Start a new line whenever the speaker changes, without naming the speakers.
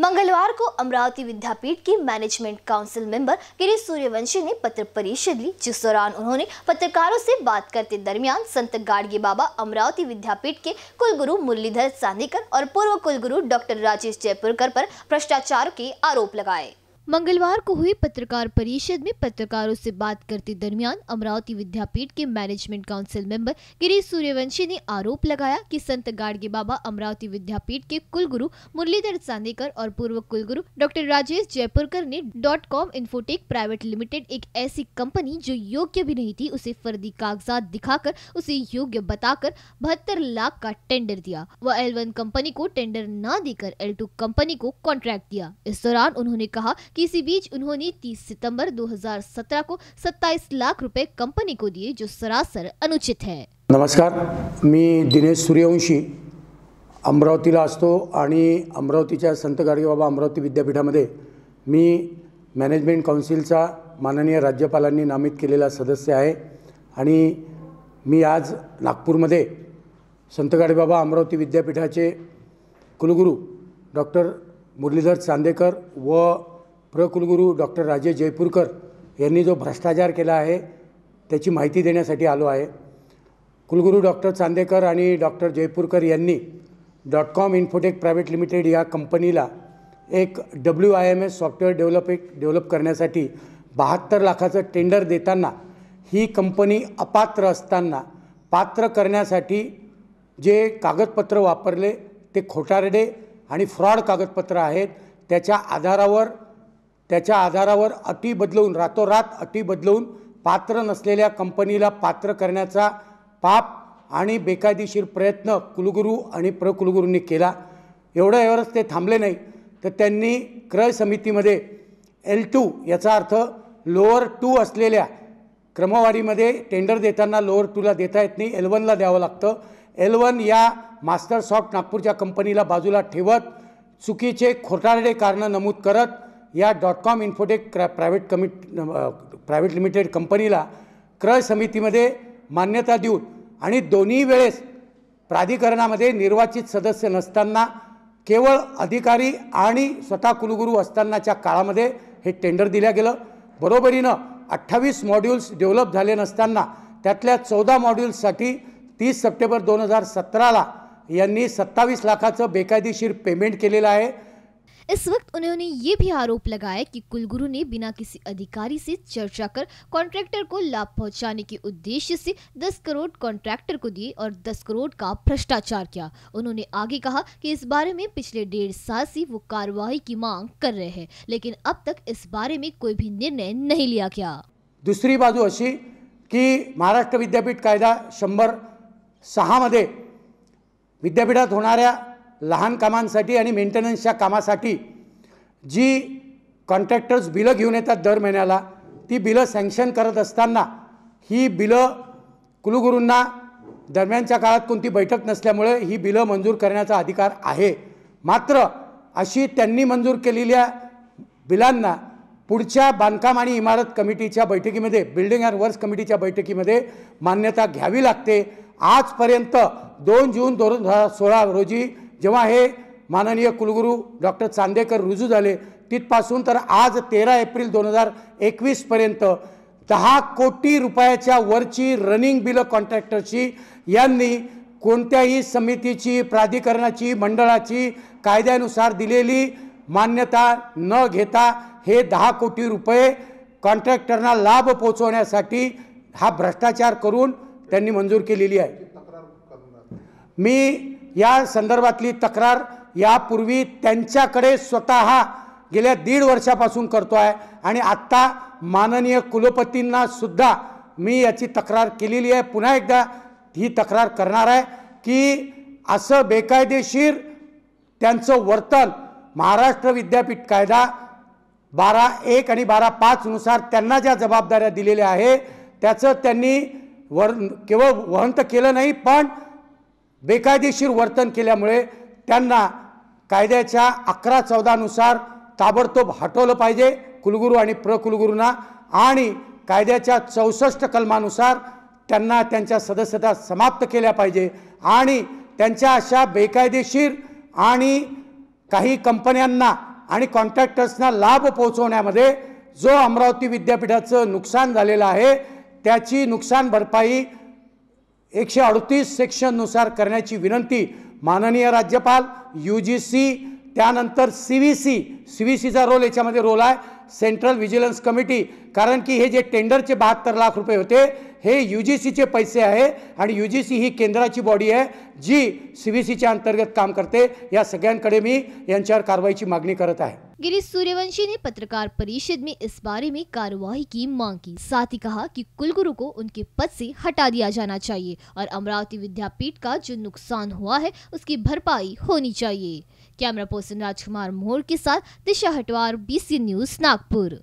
मंगलवार को अमरावती विद्यापीठ की management council member Girish Suryavanshi ने पत्र परिषद ली जिस दौरान उन्होंने पत्रकारों से बात करते दरमियान संत गाड़गे बाबा अमरावती विद्यापीठ के कुलगुरु मुरलीधर सांदीकर और पूर्व कुलगुरु डॉक्टर राजेश जयपुरकर पर भ्रष्टाचार के आरोप लगाए मंगलवार को हुई पत्रकार परिषद में पत्रकारों से बात करते दरमियान अमरावती विद्यापीठ के management council member Girish Suryavanshi ने आरोप लगाया कि संत गाड़गे बाबा अमरावती विद्यापीठ के कुलगुरु मुरलीधर चांदेकर और पूर्व कुलगुरु डॉक्टर राजेश जयपुरकर ने dot com infotech private limited एक ऐसी कंपनी जो योग्य भी नहीं थी उसे फर्दी कागजात दिखाकर उसे योग्य बताकर बहत्तर लाख का टेंडर दिया व एल कंपनी को टेंडर न देकर एल कंपनी को कॉन्ट्रैक्ट दिया इस दौरान उन्होंने कहा इसी बीच उन्होंने 30 सितंबर 2017 को 27 लाख रुपए कंपनी को दिए जो सरासर अनुचित है
नमस्कार मी दिनेश सूर्यवंशी अमरावतीला असतो आणि अमरावतीच्या संत गाडगेबाबा अमरावती विद्यापीठामध्ये मी मॅनेजमेंट काउन्सिलचा माननीय राज्यपालांनी नामित केलेला सदस्य आहे आणि मी आज नागपूरमध्ये संत गाडगेबाबा अमरावती विद्यापीठाचे कुलगुरू डॉक्टर मुरलीधर चांदेकर व प्रकुलगुरू डॉक्टर राजे जयपूरकर यांनी जो भ्रष्टाचार केला आहे त्याची माहिती देण्यासाठी आलो आहे कुलगुरू डॉक्टर चांदेकर आणि डॉक्टर जयपूरकर यांनी dot com infotech private limited या कंपनीला एक W I M S software develop develop करण्यासाठी बहात्तर लाखाचं टेंडर देताना ही कंपनी अपात्र असताना पात्र करण्यासाठी जे कागदपत्र वापरले ते खोटारडे आणि फ्रॉड कागदपत्र आहेत त्याच्या आधारावर त्याच्या आधारावर अटी बदलवून रातोरात अटी बदलवून पात्र नसलेल्या कंपनीला पात्र करण्याचा पाप आणि बेकायदेशीर प्रयत्न कुलगुरू आणि प्रकुलगुरूंनी केला एवढं एवढंच ते थांबले नाही तर त्यांनी क्रय समितीमध्ये एल टू याचा अर्थ लोअर टू असलेल्या क्रमवारीमध्ये टेंडर देताना लोअर टूला देता येत नाही एल वनला द्यावं लागतं एल वन या मास्टर सॉफ्ट नागपूरच्या कंपनीला बाजूला ठेवत चुकीचे खोटारडे कारणं नमूद करत या डॉट कॉम इन्फोटेक क्रा प्रायव्हेट कमिट प्रायव्हेट लिमिटेड कंपनीला क्रय समितीमध्ये मान्यता देऊन आणि दोन्ही वेळेस प्राधिकरणामध्ये निर्वाचित सदस्य नसताना केवळ अधिकारी आणि स्वतः कुलगुरू असतानाच्या काळामध्ये हे टेंडर दिलं गेलं बरोबरीनं अठ्ठावीस मॉड्यूल्स डेव्हलप झाले नसताना त्यातल्या चौदा मॉड्यूल्ससाठी तीस सप्टेंबर दोन हजार सतराला यांनी सत्तावीस लाखाचं बेकायदेशीर पेमेंट केलेलं आहे
इस वक्त उन्होंने ये भी आरोप लगाया कि कुलगुरु ने बिना किसी अधिकारी से चर्चा कर कॉन्ट्रैक्टर को लाभ पहुंचाने के उद्देश्य से 10 करोड़ कॉन्ट्रैक्टर को दिए और 10 करोड़ का भ्रष्टाचार किया उन्होंने आगे कहा कि इस बारे में पिछले डेढ़ साल से वो कार्रवाई की मांग कर रहे हैं लेकिन अब तक इस बारे में कोई भी निर्णय नहीं लिया गया
दूसरी बाजू अशी की महाराष्ट्र विद्यापीठ कायदा सहा मध्य विद्यापीठात होना लहान कामांसाठी आणि मेंटेनन्सच्या कामासाठी जी कॉन्ट्रॅक्टर्स बिलं घेऊन येतात दर महिन्याला ती बिलं सँक्शन करत असताना ही बिलं कुलगुरूंना दरम्यानच्या काळात कोणती बैठक नसल्यामुळे ही बिलं मंजूर करण्याचा अधिकार आहे मात्र अशी त्यांनी मंजूर केलेल्या बिलांना पुढच्या बांधकाम आणि इमारत कमिटीच्या बैठकीमध्ये बिल्डिंग अँड वर्क्स कमिटीच्या बैठकीमध्ये मान्यता घ्यावी लागते आजपर्यंत दोन जून दोन हजार सोळा रोजी जेव्हा हे माननीय कुलगुरू डॉक्टर चांदेकर रुजू झाले तिथपासून तर आज तेरा एप्रिल दोन हजार एकवीसपर्यंत दहा कोटी रुपयाच्या वरची रनिंग बिलं कॉन्ट्रॅक्टरची यांनी कोणत्याही समितीची प्राधिकरणाची मंडळाची कायद्यानुसार दिलेली मान्यता न घेता हे दहा कोटी रुपये कॉन्ट्रॅक्टरना लाभ पोचवण्यासाठी हा भ्रष्टाचार करून त्यांनी मंजूर केलेली आहे मी या संदर्भातली तक्रार यापूर्वी त्यांच्याकडे स्वतः गेल्या दीड वर्षापासून करतो आहे आणि आत्ता माननीय कुलपतींना सुद्धा मी याची तक्रार केलेली आहे पुन्हा एकदा ही तक्रार करणार आहे की असं बेकायदेशीर त्यांचं वर्तन महाराष्ट्र विद्यापीठ कायदा बारा एक आणि बारा पाचनुसार त्यांना ज्या जबाबदाऱ्या दिलेल्या आहे त्याचं त्यांनी वर केवळ तर केलं नाही पण बेकायदेशीर वर्तन केल्यामुळे त्यांना कायद्याच्या अकरा चौदानुसार ताबडतोब हटवलं पाहिजे कुलगुरू आणि प्रकुलगुरूंना आणि कायद्याच्या चौसष्ट कलमानुसार त्यांना त्यांच्या सदस्यता समाप्त केल्या पाहिजे आणि त्यांच्या अशा बेकायदेशीर आणि काही कंपन्यांना आणि कॉन्ट्रॅक्टर्सना लाभ पोहोचवण्यामध्ये जो अमरावती विद्यापीठाचं नुकसान झालेलं आहे त्याची नुकसान भरपाई एकशे अडतीस सेक्शननुसार करण्याची विनंती माननीय राज्यपाल यू जी सी त्यानंतर C V C C V सीचा रोल याच्यामध्ये रोल आहे सेंट्रल व्हिजिलन्स कमिटी कारण की हे जे टेंडरचे बहात्तर लाख रुपये होते हे यू जी सीचे पैसे आहे आणि यू जी सी ही केंद्राची बॉडी आहे जी सी व्ही सीच्या अंतर्गत काम करते या सगळ्यांकडे मी यांच्यावर कारवाईची मागणी करत आहे
गिरीश सूर्यवंशी ने पत्रकार परिषद में इस बारे में कार्यवाही की मांग की साथ ही कहा कि कुलगुरु को उनके पद से हटा दिया जाना चाहिए और अमरावती विद्यापीठ का जो नुकसान हुआ है उसकी भरपाई होनी चाहिए कैमरा पर्सन राजकुमार मोर के साथ दिशा हटवार बीसी न्यूज नागपुर